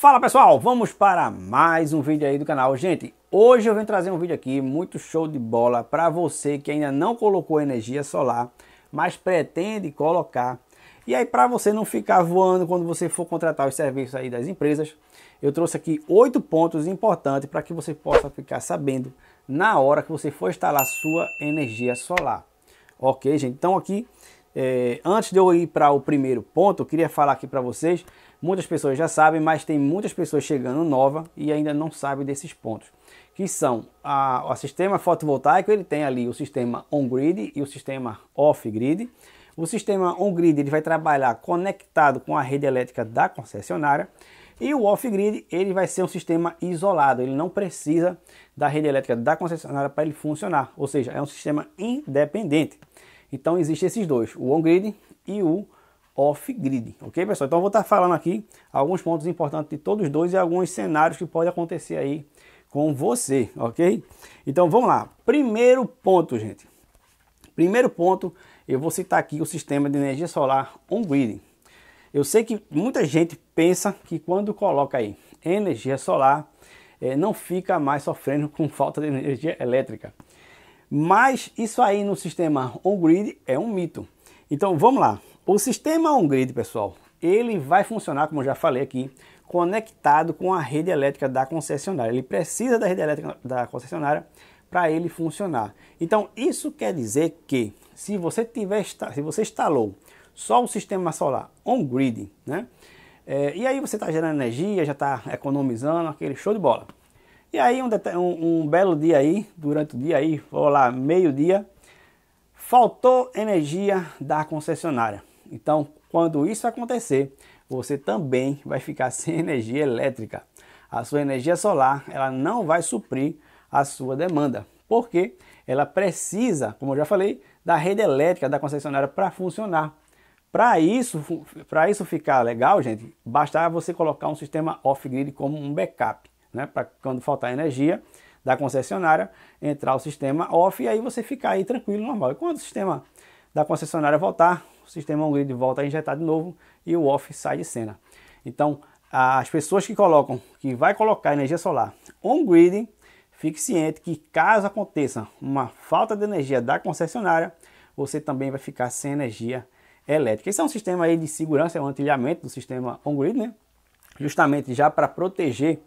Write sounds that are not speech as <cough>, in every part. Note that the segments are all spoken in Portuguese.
Fala pessoal, vamos para mais um vídeo aí do canal. Gente, hoje eu venho trazer um vídeo aqui muito show de bola para você que ainda não colocou energia solar, mas pretende colocar. E aí para você não ficar voando quando você for contratar os serviços aí das empresas, eu trouxe aqui oito pontos importantes para que você possa ficar sabendo na hora que você for instalar sua energia solar. Ok, gente? Então aqui, é, antes de eu ir para o primeiro ponto, eu queria falar aqui para vocês Muitas pessoas já sabem, mas tem muitas pessoas chegando nova e ainda não sabem desses pontos, que são a, o sistema fotovoltaico, ele tem ali o sistema on-grid e o sistema off-grid. O sistema on-grid ele vai trabalhar conectado com a rede elétrica da concessionária e o off-grid ele vai ser um sistema isolado, ele não precisa da rede elétrica da concessionária para ele funcionar, ou seja, é um sistema independente. Então existem esses dois, o on-grid e o off off-grid, ok pessoal? Então eu vou estar falando aqui alguns pontos importantes de todos os dois e alguns cenários que podem acontecer aí com você, ok? Então vamos lá, primeiro ponto gente, primeiro ponto eu vou citar aqui o sistema de energia solar on-grid. Eu sei que muita gente pensa que quando coloca aí energia solar, é, não fica mais sofrendo com <laughs> falta de energia elétrica. Mas isso aí no sistema on-grid é um mito. Então vamos lá, o sistema on-grid, pessoal, ele vai funcionar, como eu já falei aqui, conectado com a rede elétrica da concessionária. Ele precisa da rede elétrica da concessionária para ele funcionar. Então, isso quer dizer que se você tiver se você instalou só o sistema solar on-grid, né? É, e aí você está gerando energia, já está economizando, aquele show de bola. E aí um, um, um belo dia aí, durante o dia aí, vou lá, meio-dia, faltou energia da concessionária. Então, quando isso acontecer, você também vai ficar <laughs> sem energia elétrica. A sua energia solar, ela não vai suprir a sua demanda, porque ela precisa, como eu já falei, da rede elétrica da concessionária para funcionar. Para isso, para isso ficar legal, gente, basta você colocar um sistema off-grid como um backup, né? Para quando faltar energia da concessionária, entrar o sistema off e aí você ficar aí tranquilo, normal. E quando o sistema da concessionária voltar, sistema on-grid volta a injetar de novo e o off sai de cena. Então, as pessoas que colocam, que vai colocar energia solar on-grid, fique ciente que caso aconteça uma falta de energia da concessionária, você também vai ficar sem energia elétrica. Esse é um sistema aí de segurança, é um antilhamento do sistema on-grid, né? Justamente já para proteger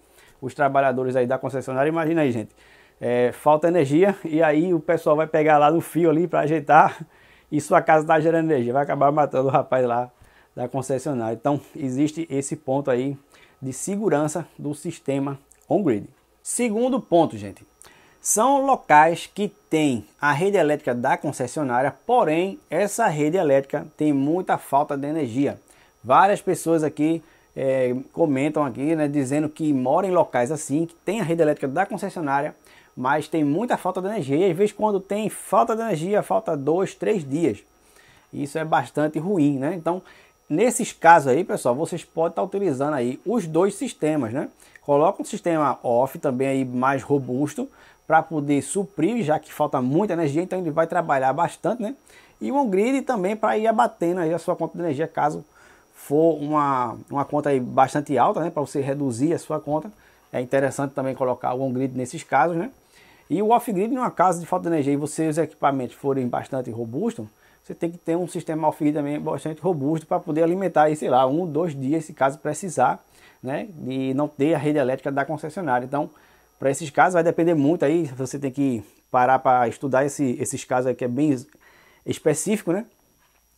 os trabalhadores aí da concessionária. Imagina aí, gente, é, falta energia e aí o pessoal vai pegar lá no fio ali para ajeitar e sua casa está gerando energia, vai acabar matando o rapaz lá da concessionária. Então existe esse ponto aí de segurança do sistema on-grid. Segundo ponto, gente, são locais que têm a rede elétrica da concessionária, porém essa rede elétrica tem muita falta de energia. Várias pessoas aqui é, comentam aqui, né, dizendo que moram em locais assim, que tem a rede elétrica da concessionária, mas tem muita falta de energia. E às vezes, quando tem falta de energia, falta dois, três dias. Isso é bastante ruim, né? Então, nesses casos aí, pessoal, vocês podem estar utilizando aí os dois sistemas, né? Coloca um sistema off também aí mais robusto para poder suprir, já que falta muita energia, então ele vai trabalhar bastante, né? E um grid também para ir abatendo aí a sua conta de energia caso for uma, uma conta aí bastante alta, né? Para você reduzir a sua conta. É interessante também colocar o on-grid nesses casos, né? E o off-grid numa casa de falta de energia e você, os equipamentos forem bastante robustos, você tem que ter um sistema off-grid também bastante robusto para poder alimentar aí, sei lá, um, dois dias, se caso precisar, né? E não ter a rede elétrica da concessionária. Então, para esses casos vai depender muito aí, você tem que parar para estudar esse, esses casos aí que é bem específico, né?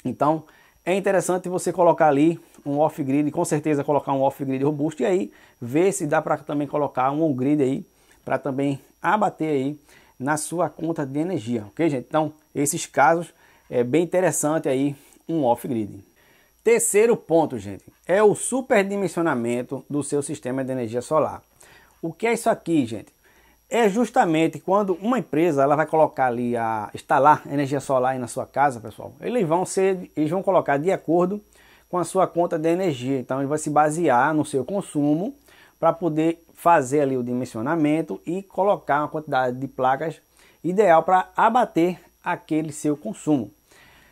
Então, é interessante você colocar ali um off-grid, com certeza colocar um off-grid robusto e aí ver se dá para também colocar um on-grid aí para também abater aí na sua conta de energia, ok, gente? Então, esses casos é bem interessante aí um off-grid. Terceiro ponto, gente, é o superdimensionamento do seu sistema de energia solar. O que é isso aqui, gente? É justamente quando uma empresa ela vai colocar ali a instalar energia solar aí na sua casa, pessoal. Eles vão ser, eles vão colocar de acordo com a sua conta de energia. Então ele vai se basear no seu consumo para poder fazer ali o dimensionamento e colocar uma quantidade de placas ideal para abater aquele seu consumo.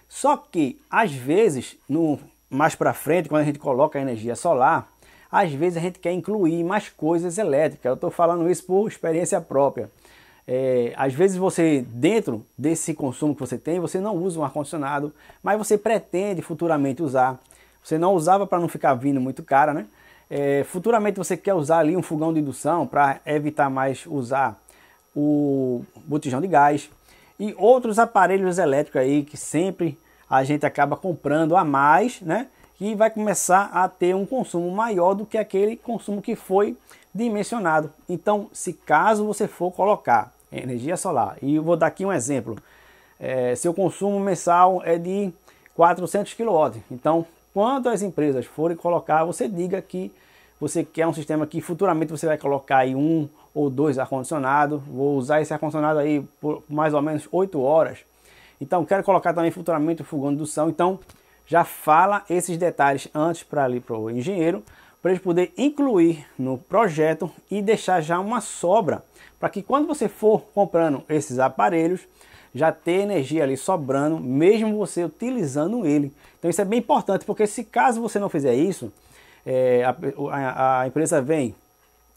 Só que às vezes, no mais para frente, quando a gente coloca a energia solar, às vezes a gente quer incluir mais coisas elétricas. Eu estou falando isso por experiência própria. É, às vezes você, dentro desse consumo que você tem, você não usa um ar-condicionado, mas você pretende futuramente usar. Você não usava para não ficar vindo muito cara, né? É, futuramente você quer usar ali um fogão de indução para evitar mais usar o botijão de gás e outros aparelhos elétricos aí que sempre a gente acaba comprando a mais, né? E vai começar a ter um consumo maior do que aquele consumo que foi dimensionado. Então, se caso você for colocar energia solar, e eu vou dar aqui um exemplo, é, seu consumo mensal é de 400 kW, então quando as empresas forem colocar, você diga que você quer um sistema que futuramente você vai colocar aí um ou dois ar-condicionado. Vou usar esse ar-condicionado aí por mais ou menos 8 horas. Então, quero colocar também futuramente o fogão de indução. Então, já fala esses detalhes antes para ali para o engenheiro, para ele poder incluir no projeto e deixar já uma sobra para que quando você for comprando esses aparelhos, já ter energia ali sobrando, mesmo você utilizando ele. Então isso é bem importante, porque se caso você não fizer isso, é, a, a, a, empresa vem,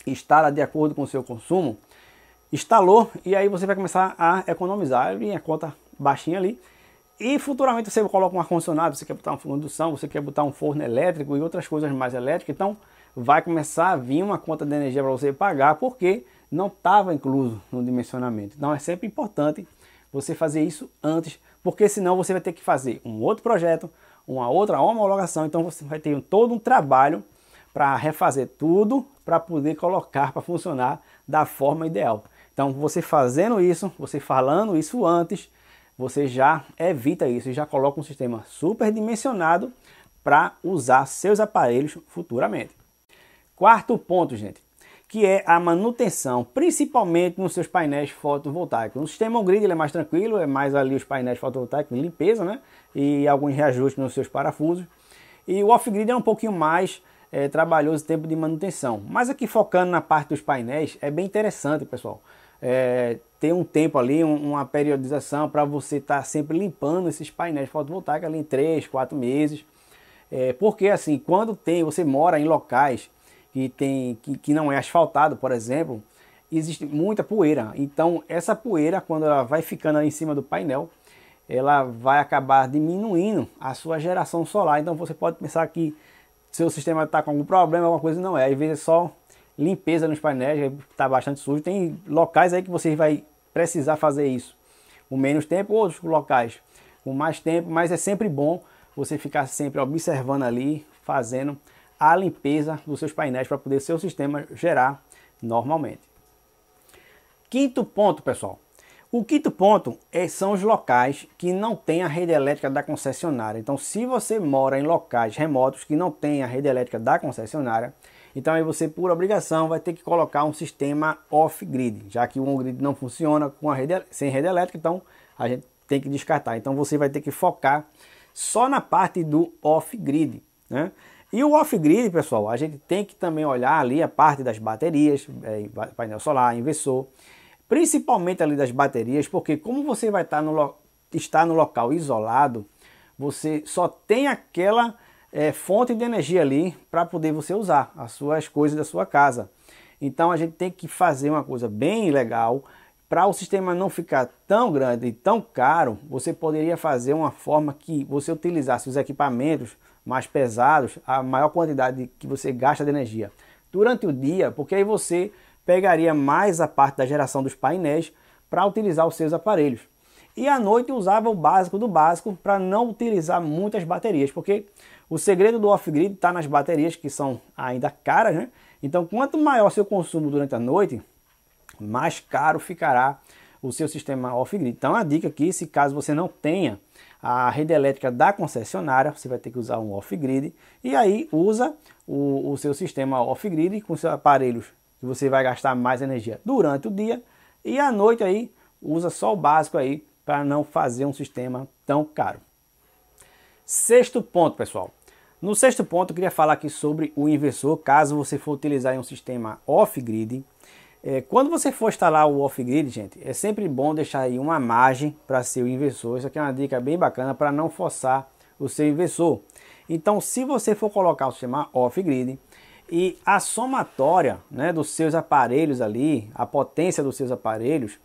instala de acordo com o seu consumo, instalou e aí você vai começar a economizar e a conta baixinha ali. E futuramente você coloca um ar-condicionado, você quer botar uma indução, você quer botar um forno elétrico e outras coisas mais elétricas. Então vai começar a vir uma conta de energia para você pagar, porque não estava incluso no dimensionamento. Então é sempre importante você fazer isso antes, porque senão você vai ter que fazer um outro projeto, uma outra homologação, então você vai ter todo um trabalho para refazer tudo para poder colocar para funcionar da forma ideal. Então, você fazendo isso, você falando isso antes, você já evita isso e já coloca um sistema superdimensionado para usar seus aparelhos futuramente. Quarto ponto, gente, que é a manutenção, principalmente nos seus painéis fotovoltaicos. No sistema on-grid ele é mais tranquilo, é mais ali os painéis fotovoltaicos, limpeza, né? E alguns reajustes nos seus parafusos. E o off-grid é um pouquinho mais é, trabalhoso tempo de manutenção. Mas aqui focando na parte dos painéis, é bem interessante, pessoal. É, ter um tempo ali, um, uma periodização para você estar tá sempre limpando esses painéis fotovoltaicos ali em 3, 4 meses. É, porque assim, quando tem, você mora em locais que, tem, que, que não é asfaltado, por exemplo, existe muita poeira. Então, essa poeira, quando ela vai ficando ali em cima do painel, ela vai acabar diminuindo a sua geração solar. Então, você pode pensar que seu sistema está com algum problema, alguma coisa não é. Às vezes é só limpeza nos painéis, está bastante sujo. Tem locais aí que você vai precisar fazer isso. Com menos tempo, outros locais com mais tempo, mas é sempre bom você ficar sempre observando ali, fazendo a limpeza dos seus painéis para poder seu sistema gerar normalmente. Quinto ponto, pessoal. O quinto ponto é, são os locais que não têm a rede elétrica da concessionária. Então, se você mora em locais remotos que não tem a rede elétrica da concessionária, então aí você, por obrigação, vai ter que colocar um sistema off-grid, já que o on-grid não funciona com a rede, sem rede elétrica, então a gente tem que descartar. Então, você vai ter que focar só na parte do off-grid, né? E o off-grid, pessoal, a gente tem que também olhar ali a parte das baterias, é, painel solar, inversor, principalmente ali das baterias, porque como você vai estar tá no, estar no local isolado, você só tem aquela é, fonte de energia ali para poder você usar as suas coisas da sua casa. Então a gente tem que fazer uma coisa bem legal para o sistema não ficar tão grande e tão caro. Você poderia fazer uma forma que você utilizasse os equipamentos mais pesados, a maior quantidade que você gasta de energia durante o dia, porque aí você pegaria mais a parte da geração dos painéis para utilizar os seus aparelhos. E à noite usava o básico do básico para não utilizar muitas baterias, porque o segredo do off-grid está nas baterias que são ainda caras, né? Então, quanto maior seu consumo durante a noite, mais caro ficará o seu sistema off-grid. Então, a dica aqui, se caso você não tenha a rede elétrica da concessionária, você vai ter que usar um off-grid, e aí usa o, o seu sistema off-grid com seus aparelhos, que você vai gastar mais energia durante o dia, e à noite aí usa só o básico aí para não fazer um sistema tão caro. Sexto ponto, pessoal. No sexto ponto, eu queria falar aqui sobre o inversor, caso você for utilizar um sistema off-grid, é, quando você for instalar o off-grid, gente, é sempre bom deixar aí uma margem para seu inversor. Isso aqui é uma dica bem bacana para não forçar o seu inversor. Então, se você for colocar o sistema off-grid e a somatória né, dos seus aparelhos ali, a potência dos seus aparelhos,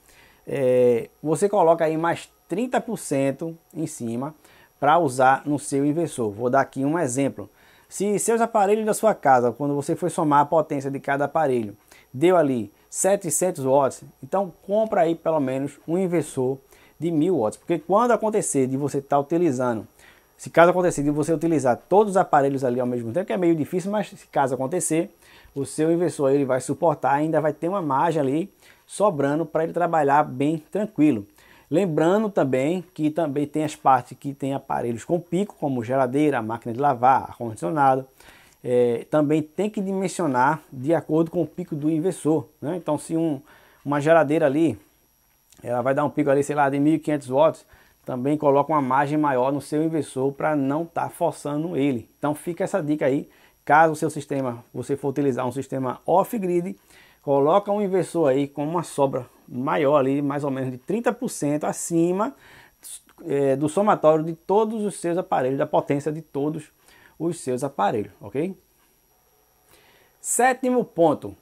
é, você coloca aí mais 30% em cima para usar no seu inversor. Vou dar aqui um exemplo. Se seus aparelhos da sua casa, quando você for somar a potência de cada aparelho, deu ali 700 watts. Então compra aí pelo menos um inversor de 1000 watts, porque quando acontecer de você estar tá utilizando, se caso acontecer de você utilizar todos os aparelhos ali ao mesmo tempo, que é meio difícil, mas se caso acontecer, o seu inversor ele vai suportar, ainda vai ter uma margem ali sobrando para ele trabalhar bem tranquilo. Lembrando também que também tem as partes que tem aparelhos com pico, como geladeira, máquina de lavar, ar-condicionado é, também tem que dimensionar de acordo com o pico do inversor. Né? Então, se um, uma geladeira ali, ela vai dar um pico ali, sei lá, de 1.500 watts, também coloca uma margem maior no seu inversor para não estar tá forçando ele. Então, fica essa dica aí. Caso o seu sistema, você for utilizar um sistema off-grid, coloca um inversor aí com uma sobra maior ali, mais ou menos de 30% acima é, do somatório de todos os seus aparelhos, da potência de todos os os seus aparelhos, ok? Sétimo ponto.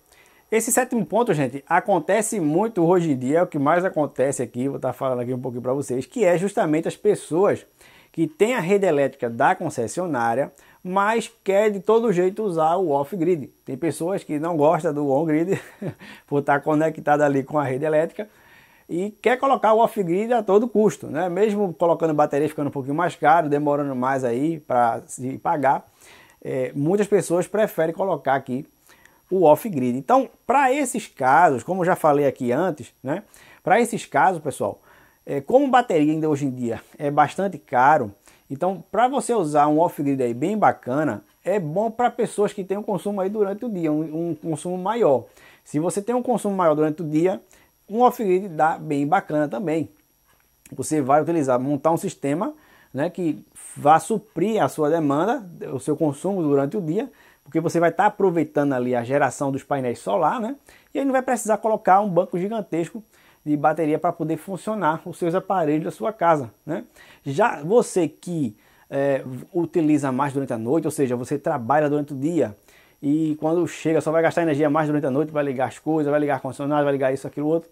Esse sétimo ponto, gente, acontece muito hoje em dia, é o que mais acontece aqui, vou estar tá falando aqui um pouquinho para vocês, que é justamente as pessoas que têm a rede elétrica da concessionária, mas quer de todo jeito usar o off-grid. Tem pessoas que não gostam do on-grid <laughs> por estar tá conectado ali com a rede elétrica, e quer colocar o off-grid a todo custo, né? Mesmo colocando bateria ficando um pouquinho mais caro, demorando mais aí para se pagar, é, muitas pessoas preferem colocar aqui o off-grid. Então, para esses casos, como já falei aqui antes, né? Para esses casos, pessoal, é, como bateria ainda hoje em dia é bastante caro, então para você usar um off-grid aí bem bacana, é bom para pessoas que têm um consumo aí durante o dia, um, um consumo maior. Se você tem um consumo maior durante o dia, um off-grid dá bem bacana também. Você vai utilizar, montar um sistema né, que vá suprir a sua demanda, o seu consumo durante o dia, porque você vai estar tá aproveitando ali a geração dos painéis solar, né? E aí não vai precisar colocar um banco gigantesco de bateria para poder funcionar os seus aparelhos da sua casa, né? Já você que é, utiliza mais durante a noite, ou seja, você trabalha durante o dia, e quando chega só vai gastar energia mais durante a noite, vai ligar as coisas, vai ligar condicionado vai ligar isso, aquilo, outro.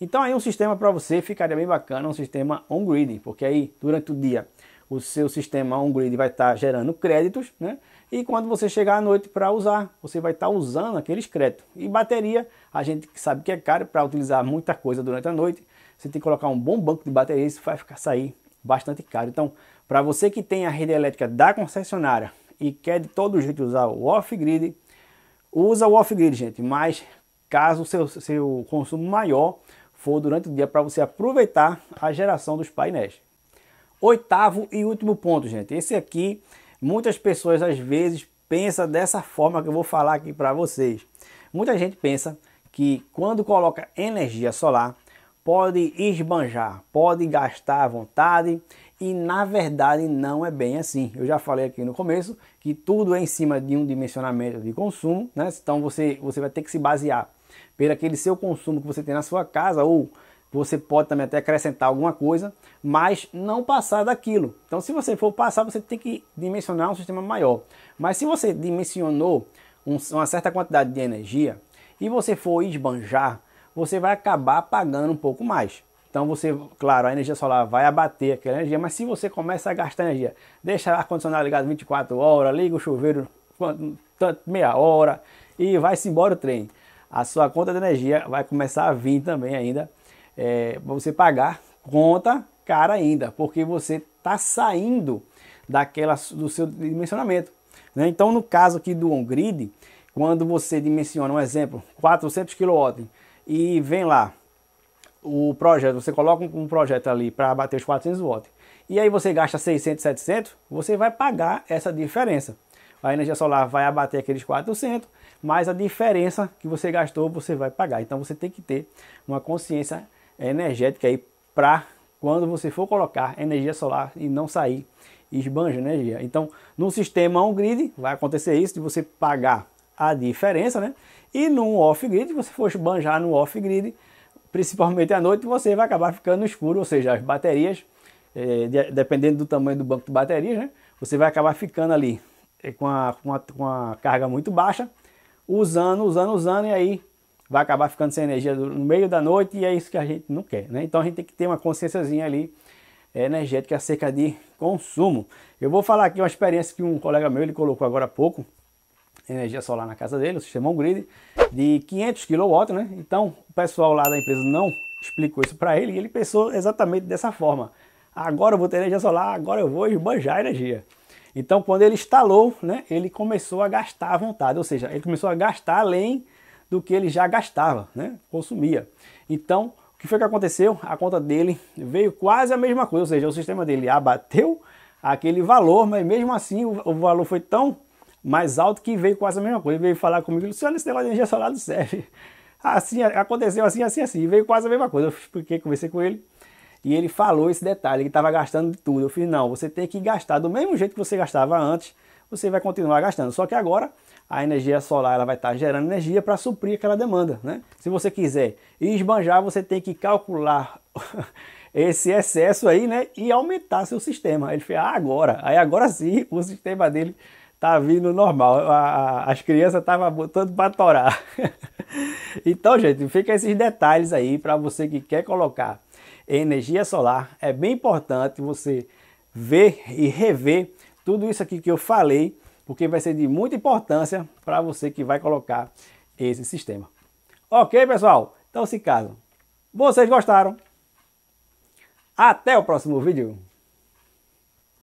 Então aí um sistema para você ficaria bem bacana, um sistema on-grid, porque aí durante o dia o seu sistema on-grid vai estar tá gerando créditos, né? E quando você chegar à noite para usar, você vai estar tá usando aqueles créditos. E bateria, a gente sabe que é caro para utilizar muita coisa durante a noite, você tem que colocar um bom banco de bateria, isso vai ficar sair bastante caro. Então, para você que tem a rede elétrica da concessionária e quer de todo jeito usar o off-grid, usa o off-grid, gente, mas caso o seu, seu consumo maior for durante o dia para você aproveitar a geração dos painéis. Oitavo e último ponto, gente. Esse aqui, muitas pessoas às vezes pensa dessa forma que eu vou falar aqui para vocês. Muita gente pensa que quando coloca energia solar, pode esbanjar, pode gastar à vontade e na verdade não é bem assim. Eu já falei aqui no começo que tudo é em cima de um dimensionamento de consumo, né? Então você, você vai ter que se basear pelo aquele seu consumo que você tem na sua casa ou você pode também até acrescentar alguma coisa, mas não passar daquilo. Então se você for passar, você tem que dimensionar um sistema maior. Mas se você dimensionou uma certa quantidade de energia e você for esbanjar, você vai acabar pagando um pouco mais. Então você, claro, a energia solar vai abater aquela energia, mas se você começa a gastar energia, deixa o ar-condicionado ligado 24 horas, liga o chuveiro meia hora e vai-se embora o trem. A sua conta de energia vai começar a vir também ainda, é, você pagar conta cara ainda, porque você está saindo daquela do seu dimensionamento. Né? Então, no caso aqui do on-grid, quando você dimensiona, um exemplo, 400 kW e vem lá o projeto, você coloca um projeto ali para bater os 400 watts, e aí você gasta 600, 700, você vai pagar essa diferença. A energia solar vai abater aqueles 400, mas a diferença que você gastou você vai pagar. Então você tem que ter uma consciência energética aí para quando você for colocar energia solar e não sair esbanja energia. Então, no sistema on-grid vai acontecer isso de você pagar a diferença, né? E no off-grid, se você for esbanjar no off-grid, principalmente à noite, você vai acabar ficando escuro, ou seja, as baterias, é, dependendo do tamanho do banco de baterias, né, você vai acabar ficando ali é, com, a, com, a, com a carga muito baixa, usando, usando, usando, e aí vai acabar ficando sem energia no meio da noite, e é isso que a gente não quer. Né? Então a gente tem que ter uma consciênciazinha ali é, energética acerca de consumo. Eu vou falar aqui uma experiência que um colega meu ele colocou agora há pouco, energia solar na casa dele, o sistema on-grid, de 500 kW, né? Então, o pessoal lá da empresa não explicou isso para ele e ele pensou exatamente dessa forma. Agora eu vou ter energia solar, agora eu vou esbanjar energia. Então, quando ele instalou, né, ele começou a gastar à vontade, ou seja, ele começou a gastar além do que ele já gastava, né, consumia. Então, o que foi que aconteceu? A conta dele veio quase a mesma coisa, ou seja, o sistema dele abateu aquele valor, mas mesmo assim o valor foi tão mais alto que veio quase a mesma coisa. veio falar comigo, Luciano, esse negócio de energia solar não serve. <laughs> Assim, aconteceu assim, assim, assim. Veio quase a mesma coisa. Eu fiquei, conversei com ele. E ele falou esse detalhe, que estava gastando de tudo. Eu falei, não, você tem que gastar do mesmo jeito que você gastava antes, você vai continuar gastando. Só que agora a energia solar ela vai estar tá gerando energia para suprir aquela demanda. Né? Se você quiser esbanjar, você tem que calcular <laughs> esse excesso aí né? e aumentar seu sistema. Ele fez ah, agora. Aí agora sim, <laughs> o sistema dele tá vindo normal. A, a, as crianças estavam botando para torar. <laughs> então, gente, fica esses detalhes aí para você que quer colocar energia solar. É bem importante você ver e rever tudo isso aqui que eu falei, porque vai ser de muita importância para você que vai colocar esse sistema. Ok, pessoal? Então, se caso vocês gostaram, até o próximo vídeo.